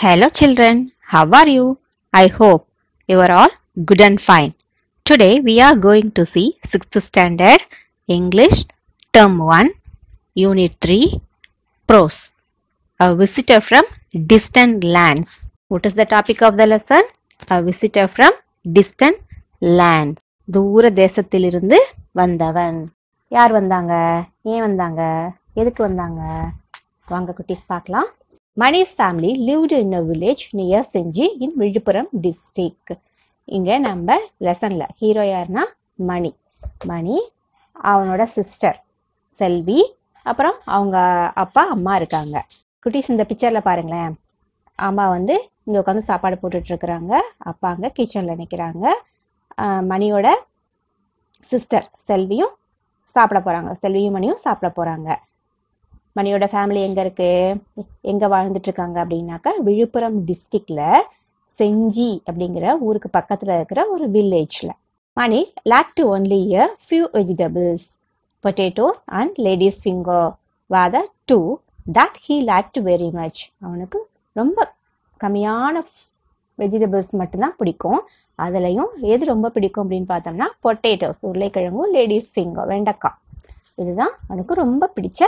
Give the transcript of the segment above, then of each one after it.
Hello children, how are you? I hope you are all good and fine. Today we are going to see 6th standard English term 1 unit 3 prose. A visitor from distant lands. What is the topic of the lesson? A visitor from distant lands. தூர தேசத்திலிருந்து வந்தவன் யார் வந்தாங்க ஏன் வந்தாங்க எதுக்கு வந்தாங்க வாங்க குட்டீஸ் பார்க்கலாம் Mani's family lived in a village near Gingee in Viluppuram district இங்கே நம்ம லெசனில் ஹீரோ யார்னா மணி மணி அவனோட சிஸ்டர் செல்வி அப்புறம் அவங்க அப்பா அம்மா இருக்காங்க குட்டீஸ் இந்த பிக்சரில் பாருங்களேன் அம்மா வந்து இங்கே உட்காந்து சாப்பாடு போட்டுட்ருக்குறாங்க அப்பா அங்கே கிச்சனில் நிற்கிறாங்க மணியோட சிஸ்டர் செல்வியும் சாப்பிட போகிறாங்க செல்வியும் மணியும் சாப்பிட போகிறாங்க மணியோட ஃபேமிலி எங்கே இருக்குது எங்கே இருக்காங்க அப்படின்னாக்கா விழுப்புரம் டிஸ்ட்ரிக்ட்ல செஞ்சி அப்படிங்கிற ஊருக்கு பக்கத்தில் இருக்கிற ஒரு வில்லேஜில் Mani liked to only eat few vegetables potatoes and ladies finger what do that he liked to very much அவனுக்கு ரொம்ப கம்மியான வெஜிடபிள்ஸ் மட்டும்தான் பிடிக்கும் அதுலேயும் எது ரொம்ப பிடிக்கும் அப்படின்னு பார்த்தோம்னா பொட்டேட்டோஸ் உருளைக்கிழங்கும் லேடிஸ் ஃபிங்கர் வெண்டைக்காய் இதுதான் அவனுக்கு ரொம்ப பிடிச்ச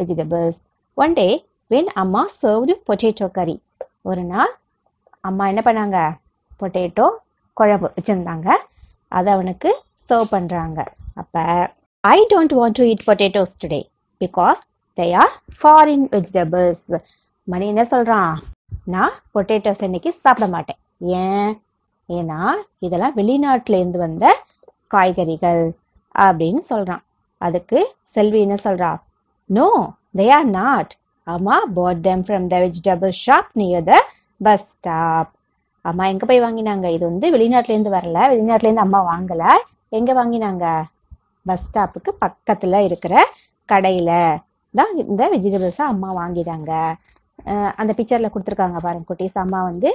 வெஜிடபிள்ஸ் ஒன் டே வென் அம்மா served பொட்டேட்டோ கறி ஒரு நாள் அம்மா என்ன பண்ணாங்க பொட்டேட்டோ குழம்பு வச்சுருந்தாங்க அதை அவனுக்கு சர்வ் பண்ணுறாங்க அப்போ I don't want to eat potatoes today because they are foreign vegetables Mani என்ன சொல்கிறான் நான் பொட்டேட்டோஸ் இன்னைக்கு சாப்பிட மாட்டேன் ஏன் ஏன்னா இதெல்லாம் வெளிநாட்டிலேருந்து வந்த காய்கறிகள் அப்படின்னு சொல்கிறான் அதுக்கு செல்வி என்ன சொல்கிறா நோ தே ஆர் நாட் அம்மா bought them from the vegetable shop near the bus stop அம்மா எங்கே போய் வாங்கினாங்க இது வந்து வெளிநாட்டிலேருந்து வரல வெளிநாட்டிலேருந்து அம்மா வாங்கலை எங்கே வாங்கினாங்க பஸ் ஸ்டாப்புக்கு பக்கத்தில் இருக்கிற கடையில் தான் இந்த வெஜிடபிள்ஸை அம்மா வாங்கிட்டாங்க அந்த பிக்சரில் கொடுத்துருக்காங்க பாருங்க குட்டீஸ் அம்மா வந்து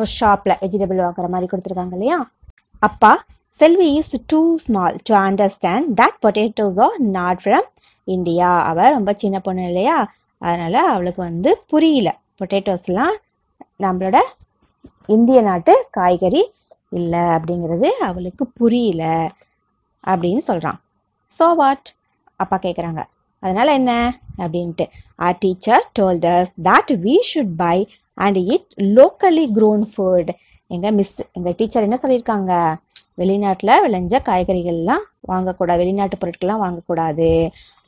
ஒரு ஷாப்பில் வெஜிடபிள் வாங்குற மாதிரி கொடுத்துருக்காங்க இல்லையா அப்பா Selvi is too small to understand that potatoes are not from India அவள் ரொம்ப சின்ன பொண்ணு இல்லையா அதனால் அவளுக்கு வந்து புரியல பொட்டேட்டோஸ்லாம் நம்மளோட இந்திய நாட்டு காய்கறி இல்லை அப்படிங்கிறது அவளுக்கு புரியல அப்படின்னு சொல்கிறான் ஸோ வாட் அப்பா கேட்குறாங்க அதனால் என்ன அப்படின்ட்டு our teacher told us that we should buy and eat locally grown food எங்கள் மிஸ் எங்கள் டீச்சர் என்ன சொல்லியிருக்காங்க வெளிநாட்டில் விளைஞ்ச காய்கறிகள்லாம் வாங்கக்கூடாது வெளிநாட்டு பொருட்கள்லாம் வாங்கக்கூடாது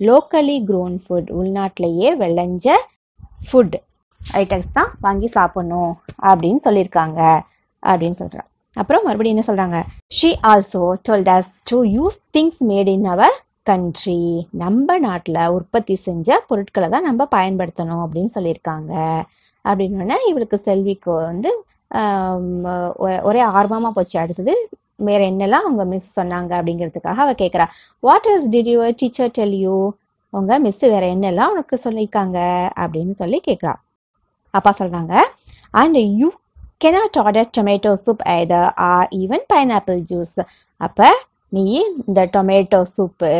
லோக்கலி க்ரோன் ஃபுட் உள்நாட்டிலேயே விளைஞ்ச ஃபுட் ஐட்டம்ஸ் தான் வாங்கி சாப்பிடணும் அப்படின்னு சொல்லியிருக்காங்க அப்படின்னு சொல்கிறாங்க அப்புறம் மறுபடியும் என்ன சொல்கிறாங்க she also told us to use things made in our country நம்ம நாட்டில் உற்பத்தி செஞ்ச பொருட்களை தான் நம்ம பயன்படுத்தணும் அப்படின்னு சொல்லியிருக்காங்க அப்படின்னோடனே இவளுக்கு செல்விக்கு வந்து ஒரே ஆர்வமாக போச்சு அடுத்தது வேற என்னெல்லாம் அவங்க மிஸ் சொன்னாங்க அப்படிங்கிறதுக்காக அவள் கேட்குறா what is did your teacher tell you உங்க மிஸ் வேற என்னெல்லாம் உனக்கு சொல்லியிருக்காங்க அப்படின்னு சொல்லி கேட்குறா அப்பா சொல்கிறாங்க and you cannot order tomato soup either or even pineapple juice அப்போ நீ இந்த டொமேட்டோ சூப்பு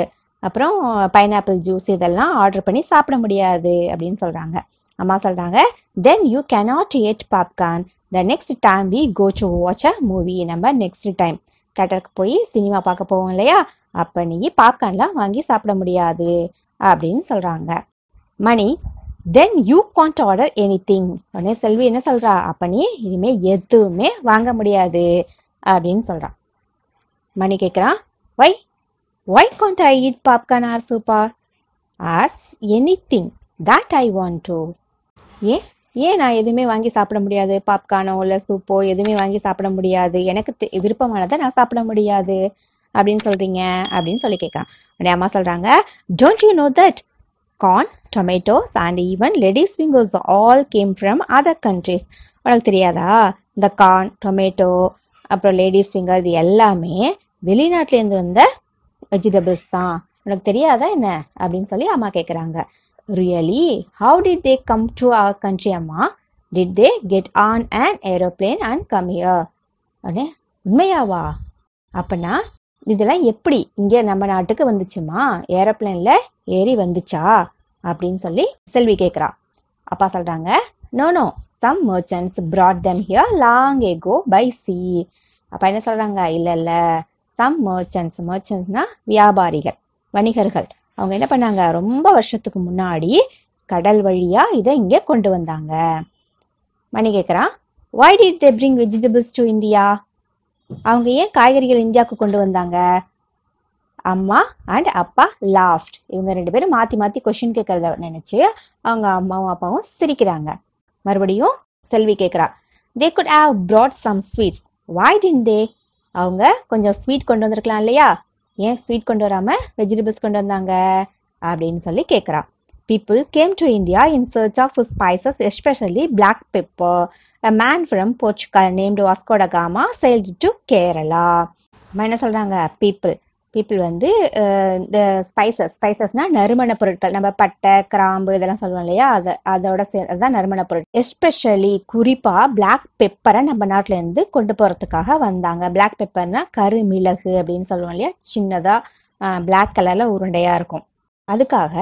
அப்புறம் பைனாப்பிள் ஜூஸ் இதெல்லாம் ஆர்டர் பண்ணி சாப்பிட முடியாது அப்படின்னு சொல்கிறாங்க அம்மா சொல்கிறாங்க then you cannot eat popcorn the next time we go to watch a movie நம்ம நெக்ஸ்ட் டைம் தேட்டருக்கு போய் சினிமா பார்க்க போவோம் இல்லையா அப்போ நீ பாப்கார்ன்லாம் வாங்கி சாப்பிட முடியாது அப்படின்னு சொல்கிறாங்க Mani then you can't order anything உடனே செல்வி என்ன சொல்கிறா அப்போ நீ இனிமேல் எதுவுமே வாங்க முடியாது அப்படின்னு சொல்கிறான் மணி கேட்குறான் why why can't I eat popcorn or soup or anything that I want to ஏன் ஏன் நான் எதுவுமே வாங்கி சாப்பிட முடியாது பாப்கார்னோ இல்லை சூப்போ எதுவுமே வாங்கி சாப்பிட முடியாது எனக்கு விருப்பமானதை நான் சாப்பிட முடியாது அப்படின்னு சொல்கிறீங்க அப்படின்னு சொல்லி கேட்குறான் உடைய அம்மா சொல்கிறாங்க don't you know that corn tomatoes and even ladies fingers all came from other countries உனக்கு தெரியாதா இந்த கார்ன் டொமேட்டோ அப்புறம் லேடிஸ் ஃபிங்கர் இது எல்லாமே வெளிநாட்டிலேருந்து வந்த வெஜிடபிள்ஸ் தான் உனக்கு தெரியாதா என்ன அப்படின்னு சொல்லி அம்மா கேட்குறாங்க really how did they come to our country அம்மா did they get on an aeroplane and come here? அடே உண்மையாவா அப்பனா இதெல்லாம் எப்படி இங்கே நம்ம நாட்டுக்கு வந்துச்சுமா ஏரோப்ளேனில் ஏறி வந்துச்சா அப்படின்னு சொல்லி செல்வி கேட்குறா அப்பா சொல்கிறாங்க no no some merchants brought them here long ago by sea அப்பா என்ன சொல்கிறாங்க இல்லை இல்லை சம் மர்ச்சன்ட்ஸ் மர்ச்சன்ட்ஸ்னா வியாபாரிகள் வணிகர்கள் அவங்க என்ன பண்ணாங்க ரொம்ப வருஷத்துக்கு முன்னாடி கடல் வழியா இதை இங்கே கொண்டு வந்தாங்க மணி கேட்குறான் why did they bring vegetables to India அவங்க ஏன் காய்கறிகள் இந்தியாவுக்கு கொண்டு வந்தாங்க அம்மா அண்ட் அப்பா லாஃப்ட் இவங்க ரெண்டு பேரும் மாற்றி மாற்றி கொஷின் கேட்கறத நினச்சி அவங்க அம்மாவும் அப்பாவும் சிரிக்கிறாங்க மறுபடியும் செல்வி கேட்குறா they could have brought some sweets why didn't they அவங்க கொஞ்சம் ஸ்வீட் கொண்டு வந்திருக்கலாம் இல்லையா ஏன் ஸ்வீட் கொண்டு வராமல் வெஜிடபிள்ஸ் கொண்டு வந்தாங்க அப்படின்னு சொல்லி கேட்குறான் people came to India in search of spices especially black pepper a man from Portugal named Vasco da Gama sailed to Kerala என்ன சொல்கிறாங்க பீப்புள் பீப்புள் வந்து இந்த ஸ்பைசஸ் ஸ்பைசஸ்னால் நறுமண பொருட்கள் நம்ம பட்டை கிராம்பு இதெல்லாம் சொல்லுவோம் இல்லையா அதை அதோட சே அதுதான் நறுமண பொருட்கள் எஸ்பெஷலி குறிப்பாக பிளாக் பெப்பரை நம்ம நாட்டிலேருந்து கொண்டு போகிறதுக்காக வந்தாங்க பிளாக் பெப்பர்னா கரு மிளகு அப்படின்னு சொல்லுவோம் இல்லையா சின்னதாக பிளாக் கலரில் உருண்டையாக இருக்கும் அதுக்காக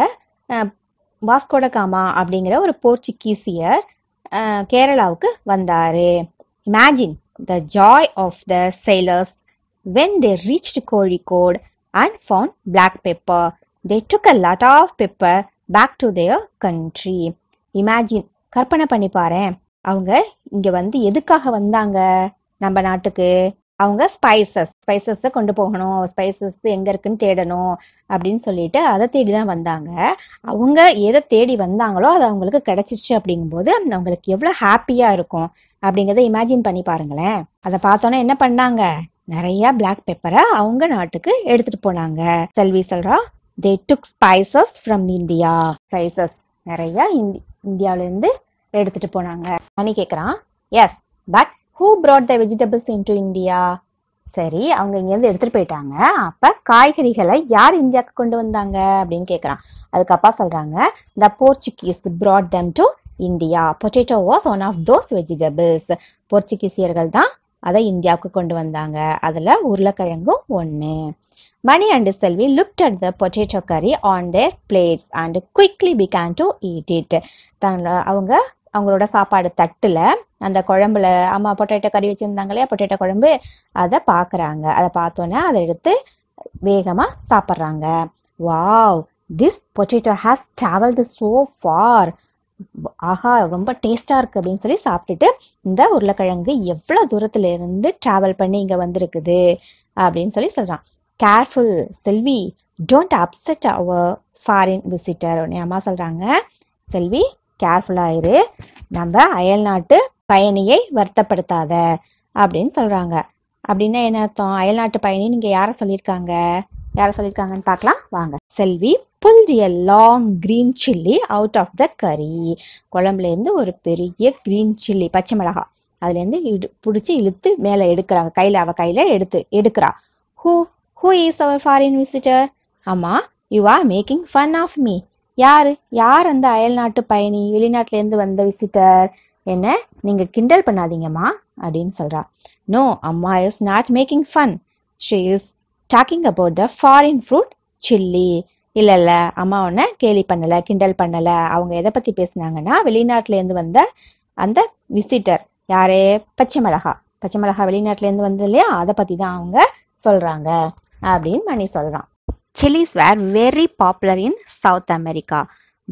வாஸ்கோட காமா அப்படிங்கிற ஒரு போர்ச்சுகீசியர் கேரளாவுக்கு வந்தார் imagine the joy of the sailors When they reached Kozhikode and found black pepper, they took a lot of pepper back to their country. Imagine கற்பனை பண்ணி பாருன் அவங்க இங்க வந்து எதுக்காக வந்தாங்க நம்ம நாட்டுக்கு அவங்க ஸ்பைசஸ் ஸ்பைசஸை கொண்டு போகணும் ஸ்பைசஸ் எங்கே இருக்குன்னு தேடணும் அப்படின்னு சொல்லிட்டு அதை தேடி தான் வந்தாங்க அவங்க எதை தேடி வந்தாங்களோ அது அவங்களுக்கு கிடைச்சிச்சு அப்படிங்கும்போது அவங்களுக்கு எவ்வளோ ஹாப்பியாக இருக்கும் அப்படிங்கிறத இமேஜின் பண்ணி பாருங்களேன் அதை பார்த்தோன்னே என்ன பண்ணாங்க நிறைய பிளாக் பேப்பரை அவங்க நாட்டுக்கு எடுத்துட்டு போனாங்க செல்வி சொல்றா they took spices from India spices நிறைய இந்தியாவிலேருந்து எடுத்துட்டு போனாங்க மணி கேட்குறான் yes but who brought the vegetables into India சரி அவங்க இங்கேருந்து எடுத்துட்டு போயிட்டாங்க அப்ப காய்கறிகளை யார் இந்தியாவுக்கு கொண்டு வந்தாங்க அப்படின்னு கேட்குறான் அதுக்கப்பா சொல்றாங்க the Portuguese brought them to India potato was one of those vegetables போர்ச்சுகீசியர்கள் தான் அதை இந்தியாவுக்கு கொண்டு வந்தாங்க அதில் உருளைக்கிழங்கும் ஒன்று Mani and Selvi looked at the potato curry on their plates and quickly began to eat it then அவங்க அவங்களோட சாப்பாடு தட்டில் அந்த குழம்புல அம்மா பொட்டேட்டோ கறி வச்சுருந்தாங்களே பொட்டேட்டோ குழம்பு அதை பார்க்குறாங்க அதை பார்த்தோன்னே அதை எடுத்து வேகமாக சாப்பிட்றாங்க wow this potato has travelled so far ஆஹா ரொம்ப டேஸ்ட்டாக இருக்குது அப்படின்னு சொல்லி சாப்பிட்டுட்டு இந்த உருளைக்கிழங்கு எவ்வளோ தூரத்தில் இருந்து ட்ராவல் பண்ணி இங்கே வந்திருக்குது அப்படின்னு சொல்லி சொல்கிறான் careful Selvi don't upset our foreign visitor உன்னை அம்மா சொல்கிறாங்க செல்வி கேர்ஃபுல்லாக நம்ம அயல் நாட்டு பயணியை வருத்தப்படுத்தாத அப்படின்னு சொல்கிறாங்க அப்படின்னா என்ன அர்த்தம் அயல்நாட்டு பயணி இங்கே யாரை சொல்லியிருக்காங்க யார சொல்லியிருக்காங்கன்னு பார்க்கலாம் வாங்க Selvi pulled a long green chilli out of the curry குழம்புலேருந்து ஒரு பெரிய க்ரீன் சில்லி பச்சை மிளகா அதுலேருந்து இடு பிடிச்சி இழுத்து மேலே எடுக்கிறாங்க கையில் அவள் கையில் எடுத்து எடுக்கிறா who who is our foreign visitor ஆமாம் you are making fun of me யார் யார் அந்த அயல்நாட்டு பயணி வெளிநாட்டிலேருந்து வந்த விசிட்டர் என்ன நீங்கள் கிண்டல் பண்ணாதீங்கம்மா அப்படின்னு சொல்கிறா நோ அம்மா is not making fun she is talking about the foreign fruit chilli இல்லை இல்லை அம்மா ஒன்று கேலி பண்ணலை கிண்டல் பண்ணலை அவங்க எதை பற்றி பேசுனாங்கன்னா வெளிநாட்டிலேருந்து வந்த அந்த விசிட்டர் யாரே பச்சை மிளகா பச்சை மிளகா வெளிநாட்டிலேருந்து வந்தது இல்லையா அதை பற்றி தான் அவங்க சொல்கிறாங்க அப்படின்னு மணி சொல்கிறான் chillies were very popular in South America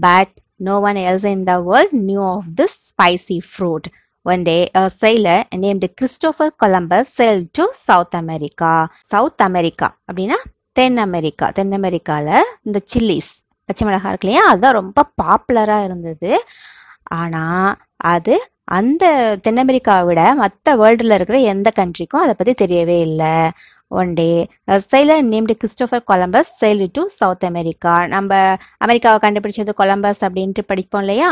but no one else in the world knew of this spicy fruit One day, a sailor named Christopher Columbus sailed to South America. South America அப்படின்னா தென் America தென் அமெரிக்காவில் இந்த chillies பச்சை மிளகா இருக்கு இல்லையா அதுதான் ரொம்ப பாப்புலராக இருந்தது ஆனால் அது அந்த தென் அமெரிக்காவை விட மற்ற வேர்ல்டில் இருக்கிற எந்த கண்ட்ரிக்கும் அதை பற்றி தெரியவே இல்லை one day sailor named Christopher Columbus sailed to South America நம்ம அமெரிக்காவை கண்டுபிடிச்சது கொலம்பஸ் அப்படின்ட்டு படிப்போம் இல்லையா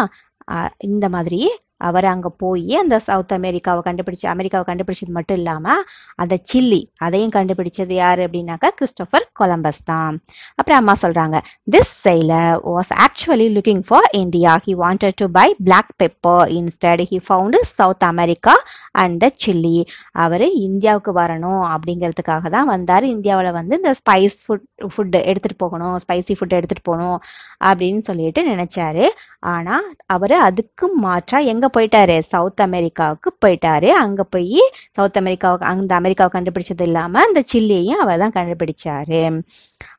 இந்த மாதிரி அவர் அங்கே போய் அந்த சவுத் அமெரிக்காவை கண்டுபிடிச்சு அமெரிக்காவை கண்டுபிடிச்சது மட்டும் இல்லாமல் அந்த சில்லி அதையும் கண்டுபிடிச்சது யார் அப்படின்னாக்கா கிறிஸ்டோஃபர் கொலம்பஸ் தான் அப்புறம் அம்மா சொல்கிறாங்க this sailor was actually looking for India he wanted to buy black pepper instead he found South America and the chilli அவர் இந்தியாவுக்கு வரணும் அப்படிங்கிறதுக்காக தான் வந்தார் இந்தியாவில் வந்து இந்த ஸ்பைஸ் ஃபுட் ஃபுட்டு எடுத்துகிட்டு போகணும் ஸ்பைசி ஃபுட் எடுத்துகிட்டு போகணும் அப்படின்னு சொல்லிட்டு நினச்சாரு ஆனால் அவர் அதுக்கு மாற்றாக எங்கே போயிட்டாரு சவுத் அமெரிக்காவுக்கு போயிட்டாரு அங்கே போய் சவுத் அமெரிக்காவுக்கு அந்த அமெரிக்காவை கண்டுபிடிச்சது இல்லாமல் அந்த சில்லியையும் அவர் தான் கண்டுபிடிச்சாரு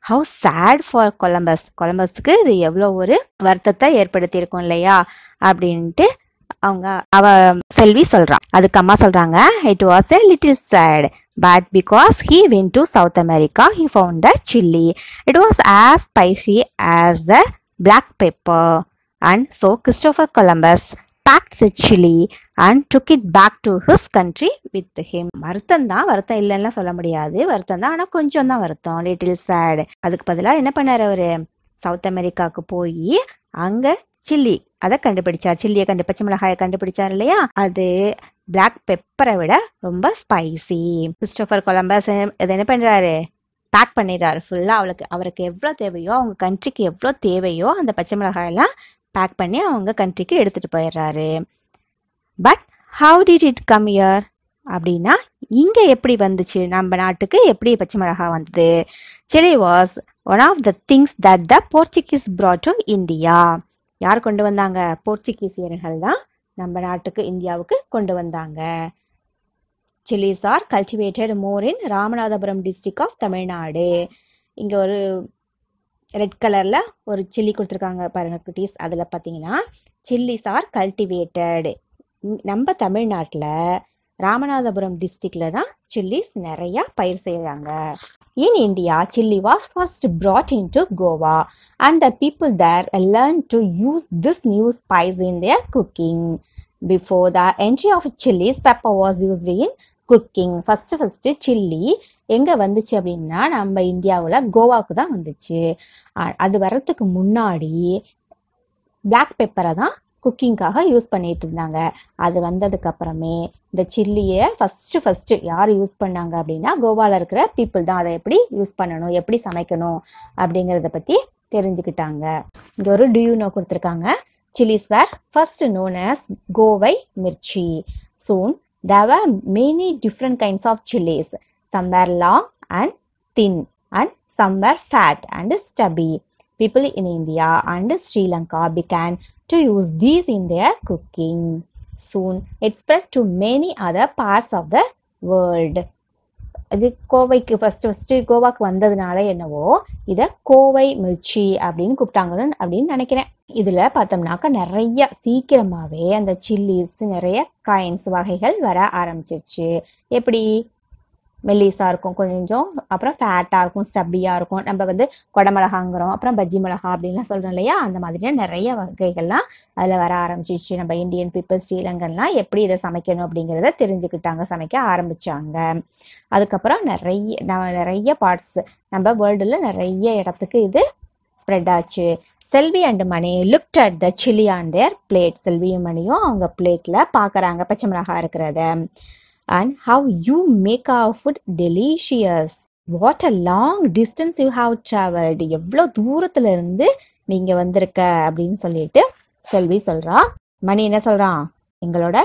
ஹவு சேட் ஃபார் கொலம்பஸ் கொலம்பஸ்க்கு இது எவ்வளோ ஒரு வருத்தத்தை ஏற்படுத்தியிருக்கும் இல்லையா அப்படின்ட்டு அவங்க அவ செல்வி சொல்றான் அதுக்கு அம்மா சொல்றாங்க it was a little sad but because he went to South America he found the chilli it was as spicy as the black pepper and so Christopher Columbus packed Sicily and took it back to his country with him. வருத்தம் தான் வருத்தம் இல்லைன்னா சொல்ல முடியாது வருத்தம் தான் ஆனால் கொஞ்சம் தான் வருத்தம் லிட்டில் சேட் அதுக்கு பதிலாக என்ன பண்ணார் அவர் சவுத் அமெரிக்காவுக்கு போய் அங்கே சில்லி அதை கண்டுபிடிச்சார் சில்லியை கண்டு பச்சை மிளகாயை கண்டுபிடிச்சார் இல்லையா அது பிளாக் பெப்பரை விட ரொம்ப ஸ்பைசி கிறிஸ்டோஃபர் கொலம்பஸ் இதை என்ன பண்ணுறாரு பேக் பண்ணிடுறாரு ஃபுல்லாக அவளுக்கு அவருக்கு எவ்வளோ தேவையோ அவங்க கண்ட்ரிக்கு எவ்வளோ தேவையோ அந்த பச்சை மிளகாயெல்லாம் பேக் பண்ணி அவங்க கண்ட்ரிக்கு எடுத்துகிட்டு போயிடுறாரு but how did it come here அப்படின்னா இங்கே எப்படி வந்துச்சு நம்ம நாட்டுக்கு எப்படி பச்சை மிளகா வந்தது செரி was one of the things that the Portuguese brought to India யார் கொண்டு வந்தாங்க போர்ச்சுகீசியர்கள் தான் நம்ம நாட்டுக்கு இந்தியாவுக்கு கொண்டு வந்தாங்க chillies are cultivated more in Ramanathapuram district of Tamil Nadu இங்கே ஒரு ரெட் கலரில் ஒரு சில்லி கொடுத்துருக்காங்க பாருங்கள் குட்டீஸ் அதில் பார்த்தீங்கன்னா சில்லிஸ் ஆர் கல்டிவேட்டடு நம்ம தமிழ்நாட்டில் ராமநாதபுரம் டிஸ்ட்ரிக்டில் தான் சில்லிஸ் நிறையா பயிர் செய்கிறாங்க in India chilli was first brought in to Goa and the people there learn to use this new spice in their cooking before the entry of chillies pepper was used in cooking first first chilli எங்கே வந்துச்சு அப்படின்னா நம்ம இந்தியாவில் கோவாவுக்கு தான் வந்துச்சு அது வர்றதுக்கு முன்னாடி பிளாக் பெப்பரை தான் குக்கிங்காக யூஸ் பண்ணிட்டு இருந்தாங்க அது வந்ததுக்கு அப்புறமே இந்த சில்லியை ஃபஸ்ட்டு ஃபஸ்ட்டு யார் யூஸ் பண்ணாங்க அப்படின்னா கோவாவில் இருக்கிற பீப்புள் தான் அதை எப்படி யூஸ் பண்ணணும் எப்படி சமைக்கணும் அப்படிங்கிறத பற்றி தெரிஞ்சுக்கிட்டாங்க இங்கே ஒரு டியூனோ கொடுத்துருக்காங்க chillies were first known as Goa mirchi soon There were many different kinds of chilies. Some were long and thin and some were fat and stubby. People in India and Sri Lanka began to use these in their cooking. Soon it spread to many other parts of the world. அது கோவைக்கு first first கோவாக்கு வந்ததுனால என்னவோ இதை கோவை மிர்ச்சி அப்படின்னு கூப்பிட்டாங்கன்னு அப்படின்னு நினைக்கிறேன் இதுல பார்த்தோம்னாக்கா நிறைய சீக்கிரமாவே அந்த சில்லிஸ் நிறைய காயின்ஸ் வகைகள் வர ஆரம்பிச்சிருச்சு எப்படி மெல்லிஸாக இருக்கும் கொஞ்சம் அப்புறம் ஃபேட்டாக இருக்கும் ஸ்டப்பியாக இருக்கும் நம்ம வந்து கொடமிளகாங்கிறோம் அப்புறம் பஜ்ஜி மிளகா அப்படின்லாம் சொல்கிறோம் இல்லையா அந்த மாதிரியான நிறைய வகைகள்லாம் அதில் வர ஆரம்பிச்சிச்சு நம்ம இந்தியன் பீப்புள் ஸ்ரீலங்கன்லாம் எப்படி இதை சமைக்கணும் அப்படிங்கிறத தெரிஞ்சுக்கிட்டாங்க சமைக்க ஆரம்பித்தாங்க அதுக்கப்புறம் நிறைய நிறைய பார்ட்ஸ் நம்ம வேர்ல்டில் நிறைய இடத்துக்கு இது ஸ்ப்ரெட் ஆச்சு Selvi and Mani looked at the chilli on their plate செல்வியும் மணியும் அவங்க பிளேட்டில் பார்க்குறாங்க பச்சை மிளகா இருக்கிறத and how you make our food delicious. What a long distance you have travelled எவ்வளோ தூரத்துல இருந்து நீங்க வந்திருக்க அப்படின்னு சொல்லிட்டு செல்வி சொல்றா மணி என்ன சொல்றான் எங்களோட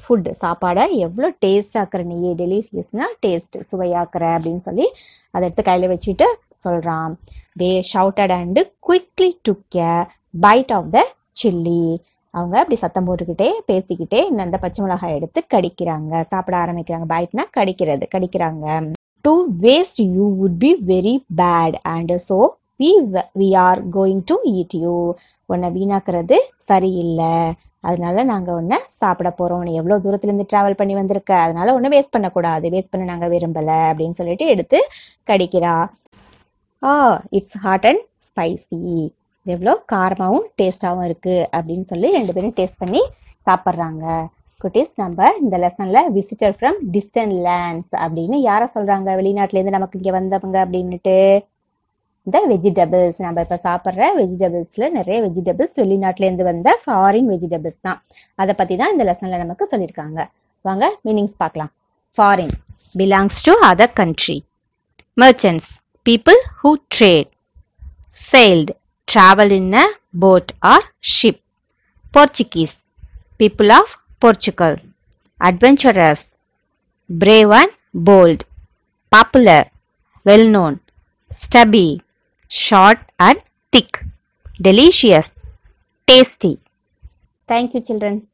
ஃபுட் சாப்பாடை எவ்வளோ டேஸ்ட் ஆக்குற நீ டெலிஷியஸ்னா டேஸ்ட் சுவையாக்குற அப்படின்னு சொல்லி அதை எடுத்து கையில் வச்சுட்டு சொல்கிறான் they shouted and quickly took care bite of the chilli அவங்க அப்படி சத்தம் போட்டுக்கிட்டே பேசிக்கிட்டே இந்த பச்சை மிளகாய் எடுத்து கடிக்கிறாங்க சாப்பிட ஆரம்பிக்கிறாங்க பைட்னா கடிக்கிறது கடிக்கிறாங்க to waste you would be very bad and so we we are going to eat you உன்னை வீணாக்குறது சரியில்லை அதனால நாங்கள் உன்னை சாப்பிட போகிறோம் உன்னை எவ்வளோ தூரத்துலேருந்து ட்ராவல் பண்ணி வந்திருக்க அதனால ஒன்று வேஸ்ட் பண்ணக்கூடாது வேஸ்ட் பண்ண நாங்கள் விரும்பலை அப்படின்னு சொல்லிட்டு எடுத்து கடிக்கிறா ah it's hot and spicy எவ்வளோ காரமாகவும் டேஸ்ட்டாகவும் இருக்குது அப்படின்னு சொல்லி ரெண்டு பேரும் டேஸ்ட் பண்ணி சாப்பிட்றாங்க குட்டீஸ் நம்ம இந்த லெசனில் விசிட்டர் ஃப்ரம் டிஸ்டன்ட் லேண்ட்ஸ் அப்படின்னு யாரை சொல்கிறாங்க வெளிநாட்டிலேருந்து நமக்கு இங்கே வந்தவங்க அப்படின்ட்டு இந்த வெஜிடபிள்ஸ் நம்ம இப்போ சாப்பிட்ற வெஜிடபிள்ஸில் நிறைய வெஜிடபிள்ஸ் வெளிநாட்டிலேருந்து வந்த ஃபாரின் வெஜிடபிள்ஸ் தான் அதை பற்றி தான் இந்த லெசனில் நமக்கு சொல்லியிருக்காங்க வாங்க மீனிங்ஸ் பார்க்கலாம் foreign belongs to other country merchants people who trade sold travel in a boat or ship. Portuguese, people of Portugal. Adventurous, brave and bold. Popular, well known. Stubby, short and thick. Delicious, tasty. Thank you children.